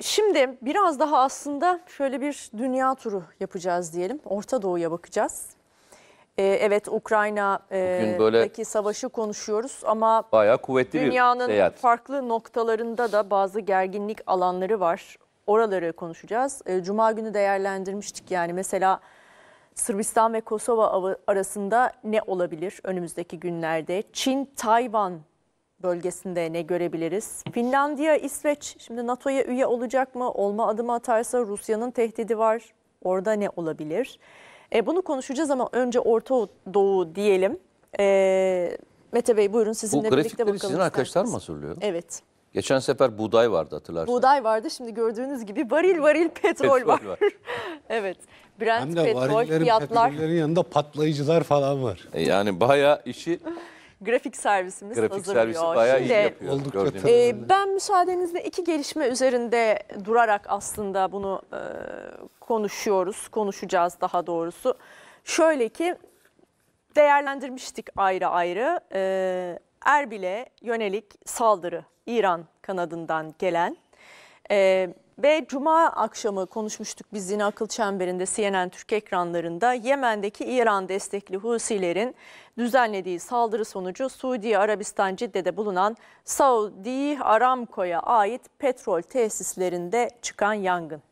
şimdi biraz daha aslında şöyle bir dünya turu yapacağız diyelim. Orta Doğu'ya bakacağız. Ee, evet Ukrayna'daki e, savaşı konuşuyoruz ama bayağı kuvvetli dünyanın bir farklı noktalarında da bazı gerginlik alanları var. Oraları konuşacağız. Ee, Cuma günü değerlendirmiştik yani mesela Sırbistan ve Kosova arasında ne olabilir önümüzdeki günlerde? Çin-Tayvan bölgesinde ne görebiliriz? Finlandiya, İsveç şimdi NATO'ya üye olacak mı? Olma adımı atarsa Rusya'nın tehdidi var. Orada ne olabilir? E, bunu konuşacağız ama önce Orta Doğu diyelim. E, Mete Bey buyurun sizinle Bu birlikte bakalım. Bu sizin arkadaşlar mı hazırlıyor? Evet. Geçen sefer buğday vardı hatırlarsınız. Buğday vardı şimdi gördüğünüz gibi varil varil petrol, petrol var. evet. Brent Hem de petrol fiyatlar. yanında patlayıcılar falan var. E, yani bayağı işi grafik servisimiz grafik hazırlıyor. Grafik servisi bayağı Şimdi, iyi yapıyor. e, ben müsaadenizle iki gelişme üzerinde durarak aslında bunu e, konuşuyoruz, konuşacağız daha doğrusu. Şöyle ki değerlendirmiştik ayrı ayrı. E, Erbil'e yönelik saldırı İran kanadından gelen... E, ve cuma akşamı konuşmuştuk biz yine akıl çemberinde CNN Türk ekranlarında Yemen'deki İran destekli Husilerin düzenlediği saldırı sonucu Suudi Arabistan Cidde'de bulunan Saudi Aramco'ya ait petrol tesislerinde çıkan yangın.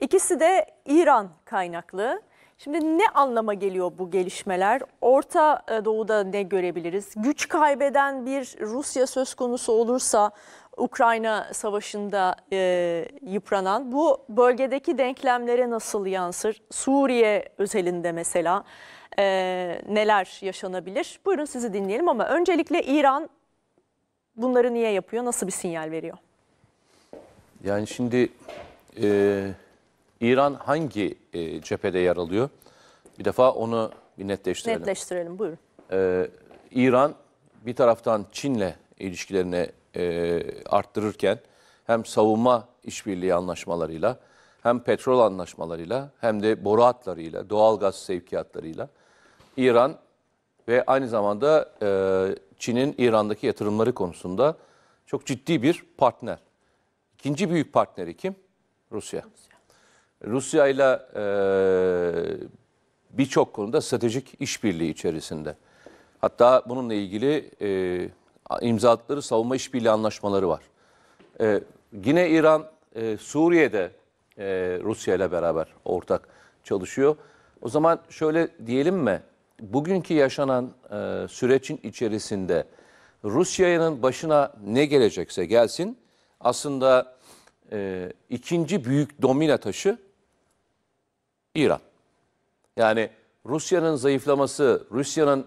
İkisi de İran kaynaklı. Şimdi ne anlama geliyor bu gelişmeler? Orta e, Doğu'da ne görebiliriz? Güç kaybeden bir Rusya söz konusu olursa Ukrayna Savaşı'nda e, yıpranan bu bölgedeki denklemlere nasıl yansır? Suriye özelinde mesela e, neler yaşanabilir? Buyurun sizi dinleyelim ama öncelikle İran bunları niye yapıyor? Nasıl bir sinyal veriyor? Yani şimdi e, İran hangi e, cephede yer alıyor? Bir defa onu bir netleştirelim. Netleştirelim buyurun. Ee, İran bir taraftan Çin'le ilişkilerini e, arttırırken hem savunma işbirliği anlaşmalarıyla hem petrol anlaşmalarıyla hem de boru hatlarıyla, doğal gaz sevkiyatlarıyla İran ve aynı zamanda e, Çin'in İran'daki yatırımları konusunda çok ciddi bir partner. İkinci büyük partneri kim? Rusya. Rusya. Rusya ile e, birçok konuda stratejik işbirliği içerisinde. Hatta bununla ilgili e, imzaladıkları savunma işbirliği anlaşmaları var. E, yine İran e, Suriye'de e, Rusya ile beraber ortak çalışıyor. O zaman şöyle diyelim mi? Bugünkü yaşanan e, sürecin içerisinde Rusya'nın başına ne gelecekse gelsin aslında e, ikinci büyük domina taşı İran. Yani Rusya'nın zayıflaması, Rusya'nın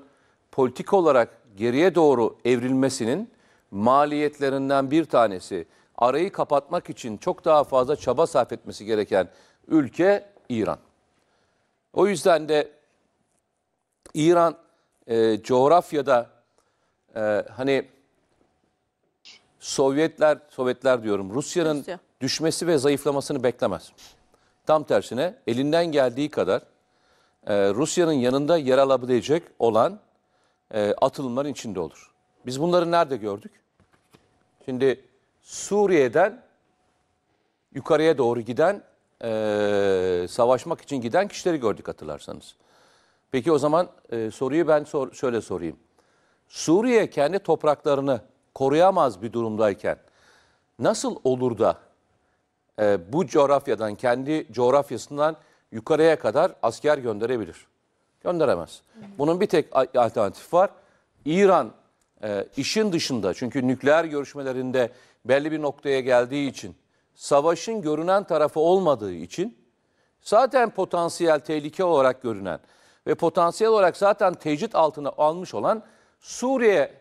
politik olarak geriye doğru evrilmesinin maliyetlerinden bir tanesi. Arayı kapatmak için çok daha fazla çaba sarf etmesi gereken ülke İran. O yüzden de İran e, coğrafyada e, hani Sovyetler, Sovyetler diyorum Rusya'nın Rusya. düşmesi ve zayıflamasını beklemez. Tam tersine elinden geldiği kadar e, Rusya'nın yanında yer alabilecek olan e, atılımların içinde olur. Biz bunları nerede gördük? Şimdi Suriye'den yukarıya doğru giden, e, savaşmak için giden kişileri gördük hatırlarsanız. Peki o zaman e, soruyu ben sor, şöyle sorayım. Suriye kendi topraklarını koruyamaz bir durumdayken nasıl olur da e, bu coğrafyadan, kendi coğrafyasından yukarıya kadar asker gönderebilir. Gönderemez. Bunun bir tek alternatif var. İran e, işin dışında çünkü nükleer görüşmelerinde belli bir noktaya geldiği için, savaşın görünen tarafı olmadığı için zaten potansiyel tehlike olarak görünen ve potansiyel olarak zaten tecrit altına almış olan Suriye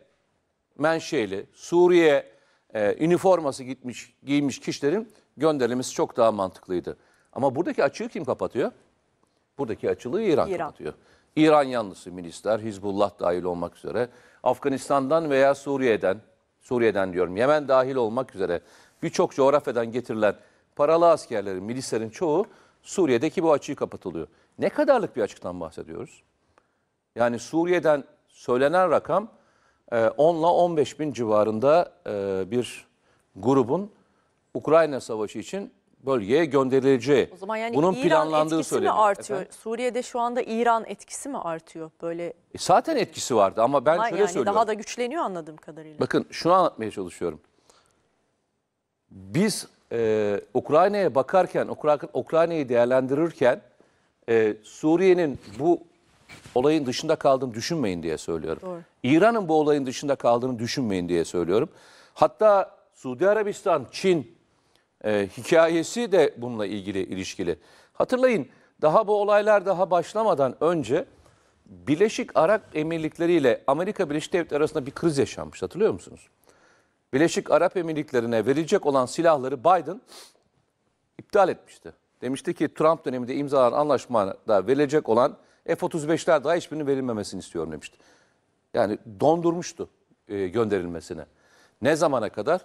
menşeli, Suriye e, üniforması gitmiş, giymiş kişilerin gönderilmesi çok daha mantıklıydı. Ama buradaki açığı kim kapatıyor? Buradaki açılığı İran, İran. kapatıyor. İran yanlısı milisler, Hizbullah dahil olmak üzere, Afganistan'dan veya Suriye'den, Suriye'den diyorum, Yemen dahil olmak üzere birçok coğrafyadan getirilen paralı askerlerin, milislerin çoğu Suriye'deki bu açığı kapatılıyor. Ne kadarlık bir açıktan bahsediyoruz? Yani Suriye'den söylenen rakam 10 ile 15 bin civarında e, bir grubun Ukrayna Savaşı için bölgeye gönderileceği. O zaman yani Bunun İran planlandığı etkisi söyleniyor. mi artıyor? Efendim? Suriye'de şu anda İran etkisi mi artıyor böyle? E zaten etkisi vardı ama ben ama şöyle yani söylüyorum. Daha da güçleniyor anladığım kadarıyla. Bakın şunu anlatmaya çalışıyorum. Biz e, Ukrayna'ya bakarken, Ukrayna'yı değerlendirirken e, Suriye'nin bu olayın dışında kaldığını düşünmeyin diye söylüyorum. İran'ın bu olayın dışında kaldığını düşünmeyin diye söylüyorum. Hatta Suudi Arabistan, Çin e, hikayesi de bununla ilgili ilişkili. Hatırlayın daha bu olaylar daha başlamadan önce Birleşik Arap Emirlikleri ile Amerika Birleşik Devletleri arasında bir kriz yaşanmış hatırlıyor musunuz? Birleşik Arap Emirlikleri'ne verilecek olan silahları Biden iptal etmişti. Demişti ki Trump döneminde imzalanan anlaşmada verilecek olan F-35'ler daha hiçbirinin verilmemesini istiyorum demişti. Yani dondurmuştu e, gönderilmesine. Ne zamana kadar?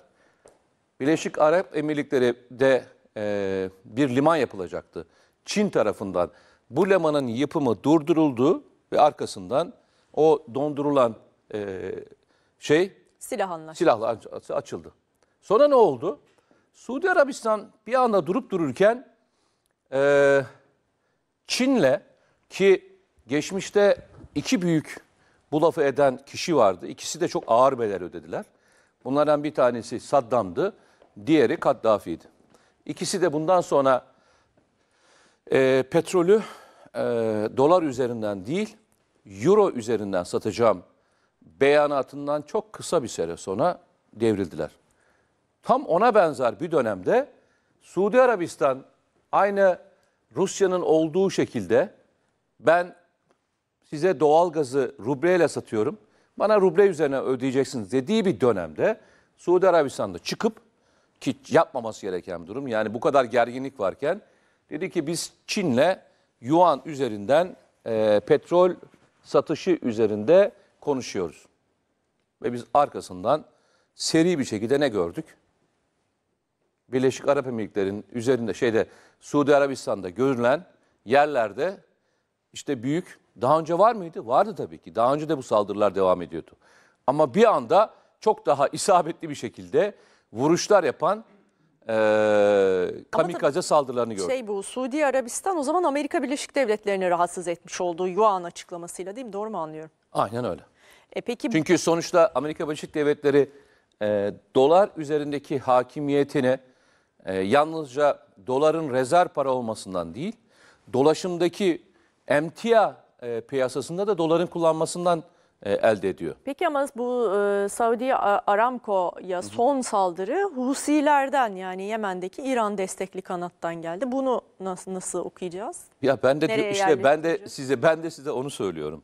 Birleşik Arap Emirlikleri'de e, bir liman yapılacaktı. Çin tarafından bu limanın yapımı durduruldu ve arkasından o dondurulan e, şey silah anlaşması açıldı. Sonra ne oldu? Suudi Arabistan bir anda durup dururken e, Çin'le ki Geçmişte iki büyük bu lafı eden kişi vardı. İkisi de çok ağır bedel ödediler. Bunlardan bir tanesi Saddam'dı, diğeri Kaddafi'ydi. İkisi de bundan sonra e, petrolü e, dolar üzerinden değil, euro üzerinden satacağım beyanatından çok kısa bir süre sonra devrildiler. Tam ona benzer bir dönemde Suudi Arabistan aynı Rusya'nın olduğu şekilde ben size doğalgazı rubleyle satıyorum. Bana ruble üzerine ödeyeceksiniz dediği bir dönemde Suudi Arabistan'da çıkıp ki yapmaması gereken bir durum. Yani bu kadar gerginlik varken dedi ki biz Çin'le yuan üzerinden e, petrol satışı üzerinde konuşuyoruz. Ve biz arkasından seri bir şekilde ne gördük? Birleşik Arap Emirlikleri'nin üzerinde şeyde Suudi Arabistan'da görülen yerlerde işte büyük daha önce var mıydı? Vardı tabii ki. Daha önce de bu saldırılar devam ediyordu. Ama bir anda çok daha isabetli bir şekilde vuruşlar yapan e, kamikaze saldırılarını gördük. Şey bu Suudi Arabistan o zaman Amerika Birleşik Devletleri'ni rahatsız etmiş olduğu Yuan açıklamasıyla değil mi? Doğru mu anlıyorum? Aynen öyle. E peki Çünkü sonuçta Amerika Birleşik Devletleri e, dolar üzerindeki hakimiyetini e, yalnızca doların rezerv para olmasından değil, dolaşımdaki emtia e, piyasasında da doların kullanmasından e, elde ediyor. Peki ama bu e, Saudi Aramco'ya son saldırı Husilerden yani Yemen'deki İran destekli kanattan geldi. Bunu nasıl nasıl okuyacağız? Ya ben de Nereye işte ben de size ben de size onu söylüyorum.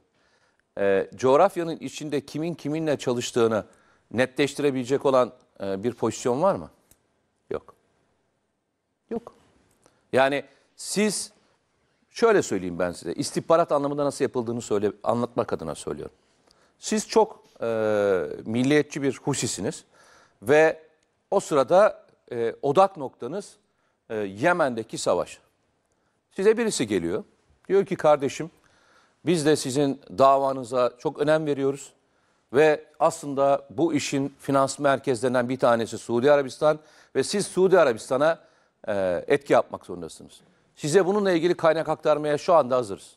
E, coğrafyanın içinde kimin kiminle çalıştığını netleştirebilecek olan e, bir pozisyon var mı? Yok. Yok. Yani siz Şöyle söyleyeyim ben size. istihbarat anlamında nasıl yapıldığını söyle, anlatmak adına söylüyorum. Siz çok e, milliyetçi bir husisiniz ve o sırada e, odak noktanız e, Yemen'deki savaş. Size birisi geliyor. Diyor ki kardeşim biz de sizin davanıza çok önem veriyoruz. Ve aslında bu işin finans merkezlerinden bir tanesi Suudi Arabistan ve siz Suudi Arabistan'a e, etki yapmak zorundasınız. Size bununla ilgili kaynak aktarmaya şu anda hazırız.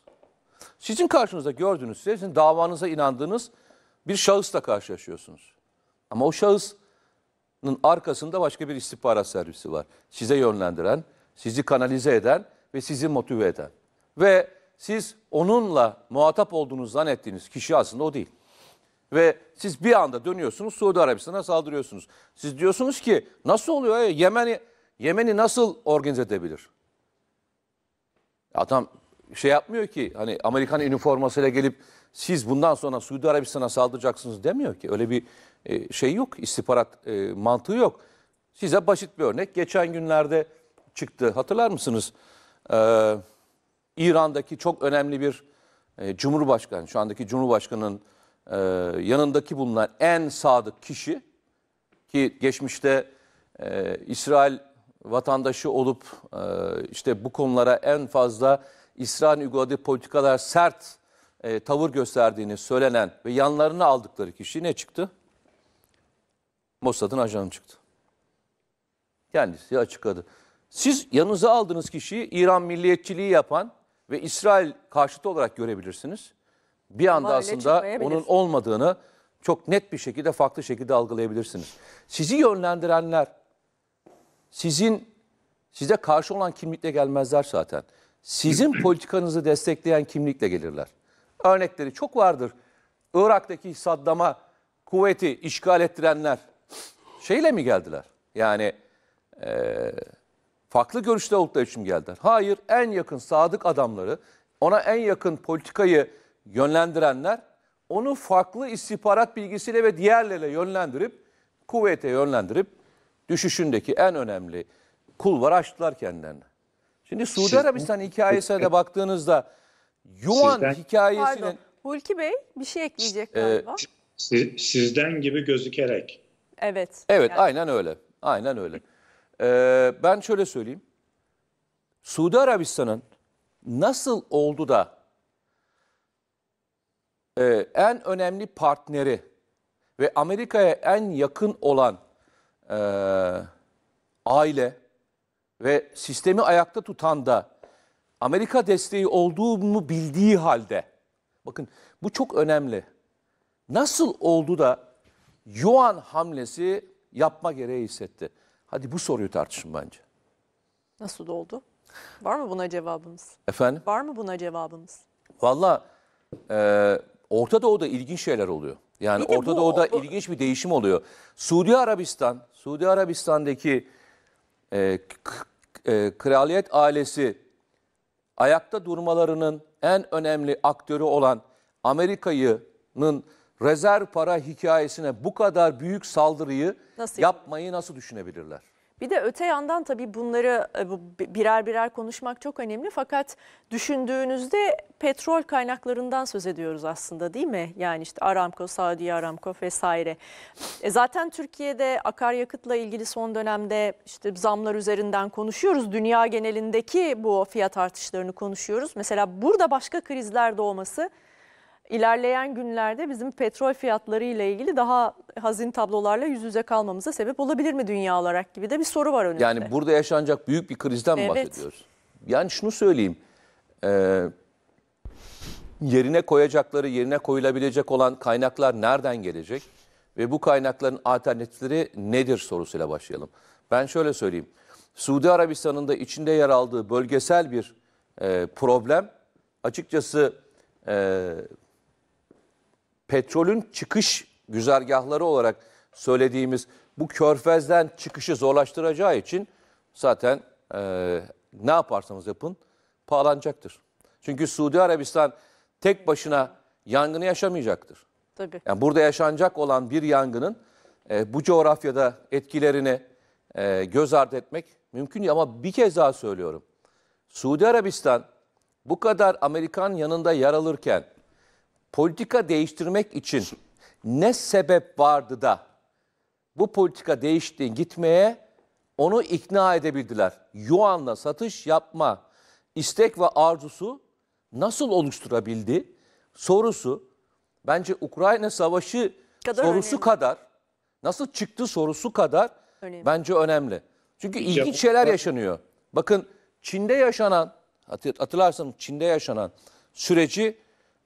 Sizin karşınızda gördüğünüz, sizin davanıza inandığınız bir şahısla karşılaşıyorsunuz. Ama o şahısın arkasında başka bir istihbarat servisi var. Size yönlendiren, sizi kanalize eden ve sizi motive eden. Ve siz onunla muhatap olduğunu zannettiğiniz kişi aslında o değil. Ve siz bir anda dönüyorsunuz Suudi Arabistan'a saldırıyorsunuz. Siz diyorsunuz ki nasıl oluyor ya Yemen'i Yemen'i nasıl organize edebilir? Adam şey yapmıyor ki hani Amerikan üniformasıyla gelip siz bundan sonra Suudi Arabistan'a saldıracaksınız demiyor ki. Öyle bir e, şey yok, istihbarat e, mantığı yok. Size basit bir örnek. Geçen günlerde çıktı. Hatırlar mısınız? Ee, İran'daki çok önemli bir e, cumhurbaşkanı, şu andaki cumhurbaşkanının e, yanındaki bulunan en sadık kişi ki geçmişte e, İsrail vatandaşı olup e, işte bu konulara en fazla İsrail uyguladığı politikalar sert e, tavır gösterdiğini söylenen ve yanlarına aldıkları kişi ne çıktı? Mossad'ın ajanı çıktı. Kendisi açıkladı. Siz yanınıza aldığınız kişiyi İran milliyetçiliği yapan ve İsrail karşıtı olarak görebilirsiniz. Bir anda Ama aslında onun olmadığını çok net bir şekilde farklı şekilde algılayabilirsiniz. Sizi yönlendirenler sizin size karşı olan kimlikle gelmezler zaten. Sizin politikanızı destekleyen kimlikle gelirler. Örnekleri çok vardır. Irak'taki Saddam'a kuvveti işgal ettirenler şeyle mi geldiler? Yani e, farklı görüşte oldukları için geldiler? Hayır, en yakın sadık adamları, ona en yakın politikayı yönlendirenler, onu farklı istihbarat bilgisiyle ve diğerleriyle yönlendirip, kuvvete yönlendirip düşüşündeki en önemli kulvar açtılar kendilerine. Şimdi Suudi Siz, şey, Arabistan hikayesine de şey, baktığınızda Yuan sizden, hikayesinin... Pardon, Hulki Bey bir şey ekleyecek ee, galiba. E, sizden gibi gözükerek. Evet. Evet yani. aynen öyle. Aynen öyle. Ee, ben şöyle söyleyeyim. Suudi Arabistan'ın nasıl oldu da e, en önemli partneri ve Amerika'ya en yakın olan e, aile ve sistemi ayakta tutan da Amerika desteği olduğunu bildiği halde, bakın bu çok önemli. Nasıl oldu da Yuan hamlesi yapma gereği hissetti? Hadi bu soruyu tartışın bence. Nasıl oldu? Var mı buna cevabımız? Efendim? Var mı buna cevabımız? Valla e, Orta Doğu'da ilginç şeyler oluyor. Yani bir Orta bu, Doğu'da bu, ilginç bir değişim oluyor. Suudi Arabistan, Suudi Arabistan'daki e, e, kraliyet ailesi ayakta durmalarının en önemli aktörü olan Amerika'yı'nın rezerv para hikayesine bu kadar büyük saldırıyı nasıl yapmayı nasıl düşünebilirler? Bir de öte yandan tabii bunları e, birer birer konuşmak çok önemli fakat düşündüğünüzde petrol kaynaklarından söz ediyoruz aslında değil mi? Yani işte Aramco, Saudi Aramco vesaire. E zaten Türkiye'de akaryakıtla ilgili son dönemde işte zamlar üzerinden konuşuyoruz. Dünya genelindeki bu fiyat artışlarını konuşuyoruz. Mesela burada başka krizler doğması ilerleyen günlerde bizim petrol fiyatları ile ilgili daha hazin tablolarla yüz yüze kalmamıza sebep olabilir mi dünya olarak gibi de bir soru var önümüzde. Yani burada yaşanacak büyük bir krizden evet. bahsediyoruz. Yani şunu söyleyeyim. Ee, yerine koyacakları, yerine koyulabilecek olan kaynaklar nereden gelecek? Ve bu kaynakların alternatifleri nedir sorusuyla başlayalım. Ben şöyle söyleyeyim. Suudi Arabistan'ın da içinde yer aldığı bölgesel bir e, problem açıkçası e, petrolün çıkış güzergahları olarak söylediğimiz bu körfezden çıkışı zorlaştıracağı için zaten e, ne yaparsanız yapın pahalanacaktır. Çünkü Suudi Arabistan tek başına yangını yaşamayacaktır. Tabii. Yani burada yaşanacak olan bir yangının e, bu coğrafyada etkilerini e, göz ardı etmek mümkün değil. Ama bir kez daha söylüyorum. Suudi Arabistan bu kadar Amerikan yanında yer alırken politika değiştirmek için ne sebep vardı da bu politika değişti gitmeye onu ikna edebildiler. Yuan'la satış yapma istek ve arzusu nasıl oluşturabildi sorusu bence Ukrayna Savaşı kadar sorusu önemli. kadar nasıl çıktı sorusu kadar önemli. bence önemli. Çünkü ilginç şeyler yaşanıyor. Bakın Çin'de yaşanan hatırlarsanız Çin'de yaşanan süreci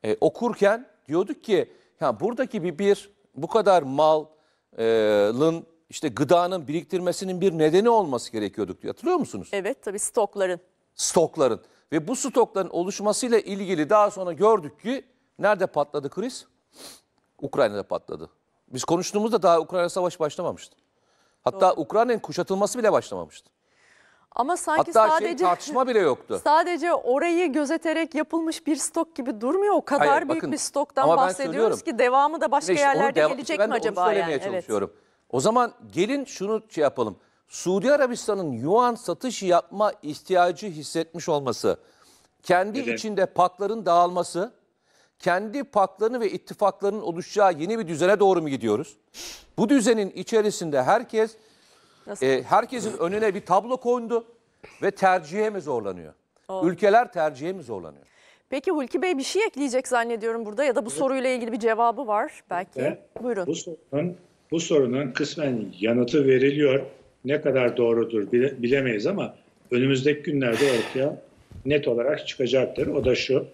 e, okurken diyorduk ki ya buradaki bir bir bu kadar malın e, işte gıdanın biriktirmesinin bir nedeni olması gerekiyorduk diyor. Hatırlıyor musunuz? Evet tabii stokların. Stokların ve bu stokların oluşmasıyla ilgili daha sonra gördük ki nerede patladı kriz? Ukrayna'da patladı. Biz konuştuğumuzda daha Ukrayna savaş başlamamıştı. Hatta Ukrayna'nın kuşatılması bile başlamamıştı. Ama sanki Hatta şey, sadece şey, tartışma bile yoktu. Sadece orayı gözeterek yapılmış bir stok gibi durmuyor. O kadar Hayır, büyük bakın, bir stoktan bahsediyoruz ki devamı da başka işte yerlerde deva- gelecek işte mi acaba? Ben söylemeye yani? çalışıyorum. Evet. O zaman gelin şunu şey yapalım. Suudi Arabistan'ın yuan satış yapma ihtiyacı hissetmiş olması, kendi evet. içinde pakların dağılması, kendi paklarını ve ittifaklarının oluşacağı yeni bir düzene doğru mu gidiyoruz? Bu düzenin içerisinde herkes e, herkesin önüne bir tablo kondu ve tercihe mi zorlanıyor? Oldu. Ülkeler tercihe mi zorlanıyor? Peki Hulki Bey bir şey ekleyecek zannediyorum burada ya da bu evet. soruyla ilgili bir cevabı var belki. Evet. Buyurun. Bu sorunun, bu sorunun kısmen yanıtı veriliyor. Ne kadar doğrudur bile, bilemeyiz ama önümüzdeki günlerde ortaya net olarak çıkacaktır. O da şu.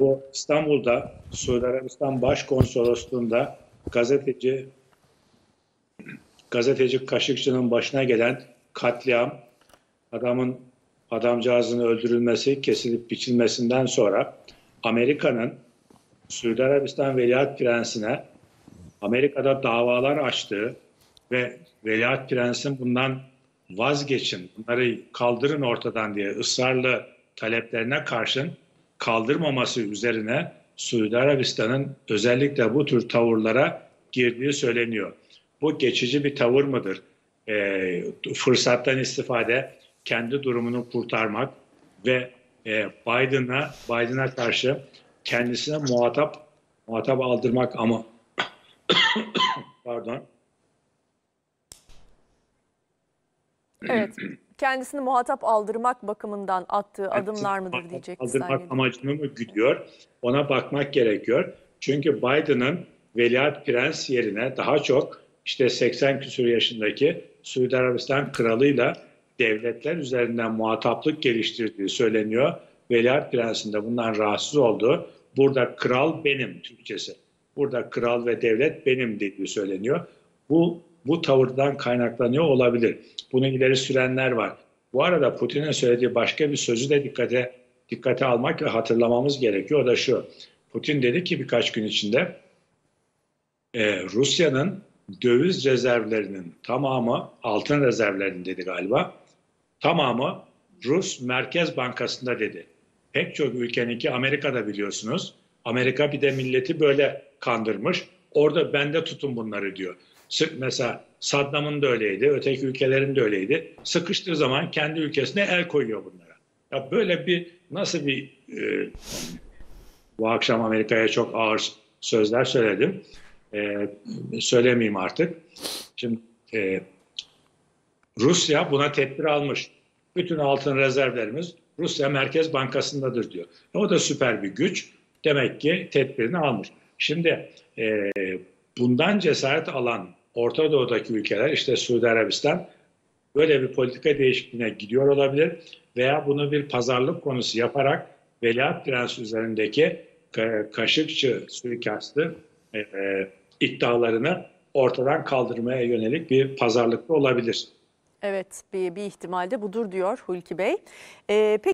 Bu İstanbul'da Suudi Arabistan Başkonsolosluğu'nda gazeteci gazeteci Kaşıkçı'nın başına gelen katliam, adamın adamcağızın öldürülmesi, kesilip biçilmesinden sonra Amerika'nın Suudi Arabistan Veliaht Prensi'ne Amerika'da davalar açtığı ve Veliaht Prens'in bundan vazgeçin, bunları kaldırın ortadan diye ısrarlı taleplerine karşın kaldırmaması üzerine Suudi Arabistan'ın özellikle bu tür tavırlara girdiği söyleniyor bu geçici bir tavır mıdır? E, fırsattan istifade, kendi durumunu kurtarmak ve e, Biden'a Biden'a karşı kendisine muhatap muhatap aldırmak ama pardon. Evet. Kendisini muhatap aldırmak bakımından attığı adımlar mıdır diyecek. Aldırmak amacını mı güdüyor? Ona bakmak gerekiyor. Çünkü Biden'ın Veliaht Prens yerine daha çok işte 80 küsur yaşındaki Suudi Arabistan kralıyla devletler üzerinden muhataplık geliştirdiği söyleniyor. Veliaht Prensi'nde bundan rahatsız oldu. Burada kral benim Türkçesi. Burada kral ve devlet benim dediği söyleniyor. Bu bu tavırdan kaynaklanıyor olabilir. Bunu ileri sürenler var. Bu arada Putin'in söylediği başka bir sözü de dikkate dikkate almak ve hatırlamamız gerekiyor. O da şu. Putin dedi ki birkaç gün içinde Rusya'nın döviz rezervlerinin tamamı, altın rezervlerinin dedi galiba, tamamı Rus Merkez Bankası'nda dedi. Pek çok ülkenin ki Amerika'da biliyorsunuz. Amerika bir de milleti böyle kandırmış. Orada bende tutun bunları diyor. Sık mesela Saddam'ın da öyleydi, öteki ülkelerin de öyleydi. Sıkıştığı zaman kendi ülkesine el koyuyor bunlara. Ya böyle bir nasıl bir e, bu akşam Amerika'ya çok ağır sözler söyledim e, söylemeyeyim artık. Şimdi e, Rusya buna tedbir almış. Bütün altın rezervlerimiz Rusya Merkez Bankası'ndadır diyor. E, o da süper bir güç. Demek ki tedbirini almış. Şimdi e, bundan cesaret alan Orta Doğu'daki ülkeler işte Suudi Arabistan böyle bir politika değişikliğine gidiyor olabilir veya bunu bir pazarlık konusu yaparak Veliaht Prens üzerindeki Kaşıkçı suikastı e, e iddialarını ortadan kaldırmaya yönelik bir pazarlık olabilir. Evet bir, bir ihtimalde budur diyor Hulki Bey. Ee, peki